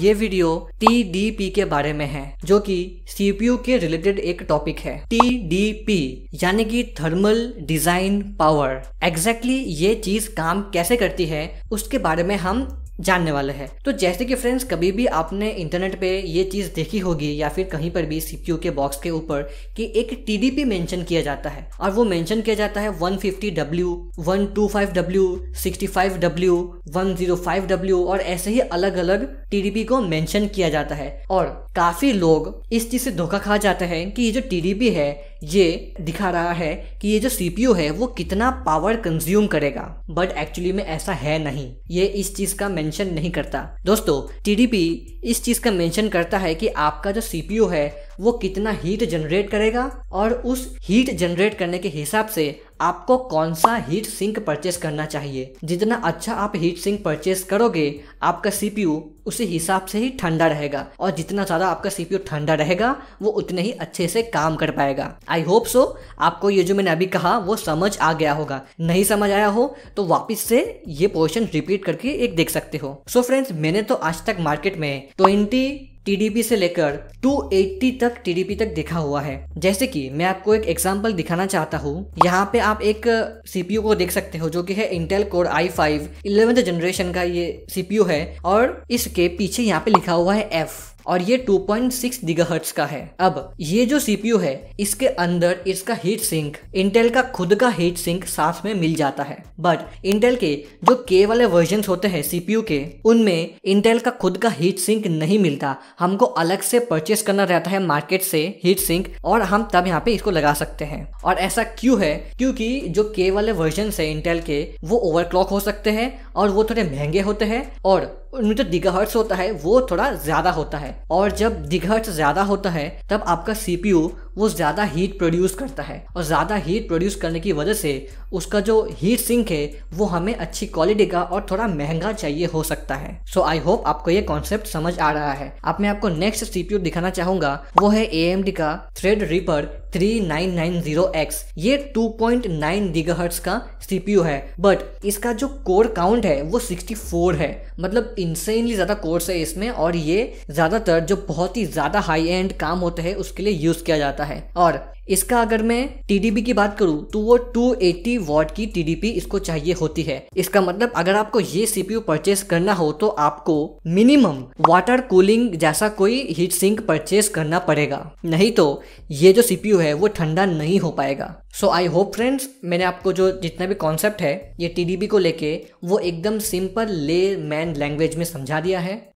ये video T के बारे में है जो कि सीपीयू के रिलेटेड एक टॉपिक है टी यानी कि थर्मल डिजाइन पावर एग्जैक्टली ये चीज काम कैसे करती है उसके बारे में हम जानने वाले हैं तो जैसे कि फ्रेंड्स कभी भी आपने इंटरनेट पे ये चीज़ देखी होगी या फिर कहीं पर भी सी के बॉक्स के ऊपर कि एक टी डी किया जाता है और वो मेंशन किया जाता है one fifty one zero five W और ऐसे ही अलग अलग टीडीपी को मेंशन किया जाता है और काफी लोग इस चीज से धोखा खा जाते हैं कि ये जो टीडीपी है ये दिखा रहा है कि ये जो सीपीयू है वो कितना पावर कंज्यूम करेगा बट एक्चुअली में ऐसा है नहीं ये इस चीज का मेंशन नहीं करता दोस्तों टीडीपी इस चीज़ का मेंशन करता है कि आपका जो सी है वो कितना हीट जनरेट करेगा और उस हीट जनरेट करने के हिसाब से आपको कौन सा हीट सिंक परचेस करना चाहिए जितना अच्छा आप हीट सिंक परचेस करोगे आपका सीपीयू उसी हिसाब से ही ठंडा रहेगा और जितना ज़्यादा आपका सीपीयू ठंडा रहेगा वो उतने ही अच्छे से काम कर पाएगा आई होप सो आपको ये जो मैंने अभी कहा वो समझ आ गया होगा नहीं समझ आया हो तो वापिस से ये पोर्शन रिपीट करके एक देख सकते हो सो so फ्रेंड्स मैंने तो आज तक मार्केट में ट्वेंटी टीडीपी से लेकर 280 तक टीडीपी तक देखा हुआ है जैसे कि मैं आपको एक एग्जांपल दिखाना चाहता हूँ यहाँ पे आप एक सीपीयू को देख सकते हो जो कि है Intel core I five eleventh generation का ये सीपीयू है और इसके पीछे यहाँ पे लिखा हुआ है एफ और ये 2.6 पॉइंट का है अब ये जो सीपीयू है इसके अंदर इसका हीट सिंक इंटेल का खुद का हीट सिंक साथ में मिल जाता है बट इंटेल के जो के वाले वर्जन होते हैं सीपीयू के उनमें इंटेल का खुद का हीट सिंक नहीं मिलता हमको अलग से परचेस करना रहता है मार्केट से हीट सिंक और हम तब यहाँ पे इसको लगा सकते हैं और ऐसा क्यों है क्योंकि जो के वाले वर्जन है इंटेल के वो ओवरक्लॉक हो सकते हैं और वो थोड़े महंगे होते हैं और उनमें जो डिगाहर्ट्स होता है वो थोड़ा ज्यादा होता है और जब डिगाहर्ट्स ज्यादा होता है तब आपका सीपीयू वो ज़्यादा हीट प्रोड्यूस करता है और ज़्यादा हीट प्रोड्यूस करने की वजह से उसका जो हीट सिंक है वो हमें अच्छी क्वालिटी का और थोड़ा महंगा चाहिए हो सकता है सो आई होप आपको ये कॉन्सेप्ट समझ आ रहा है अब मैं आपको नेक्स्ट सीपीयू दिखाना चाहूंगा वो है ए का थ्रेड रिपर 3990X ये 2.9 गीगाहर्ट्ज का सीपीयू है बट इसका जो कोर काउंट है वो 64 है मतलब इंसेनली ज़्यादा कोर्स है इसमें और ये ज़्यादातर जो बहुत ही ज़्यादा हाई एंड काम होते हैं उसके लिए यूज़ किया जाता है है और इसका अगर मैं टीडीपी की बात करूं तो वो 280 वॉट की टीडीपी इसको चाहिए होती है इसका मतलब अगर आपको ये सीपीयू परचेस करना हो तो आपको मिनिमम वाटर कूलिंग जैसा कोई हीट सिंक परचेस करना पड़ेगा नहीं तो ये जो सीपीयू है वो ठंडा नहीं हो पाएगा सो आई होप फ्रेंड्स मैंने आपको जो जितना भी कॉन्सेप्ट है ये टीडीपी को लेके वो एकदम सिंपल ले मैन लैंग्वेज में समझा दिया है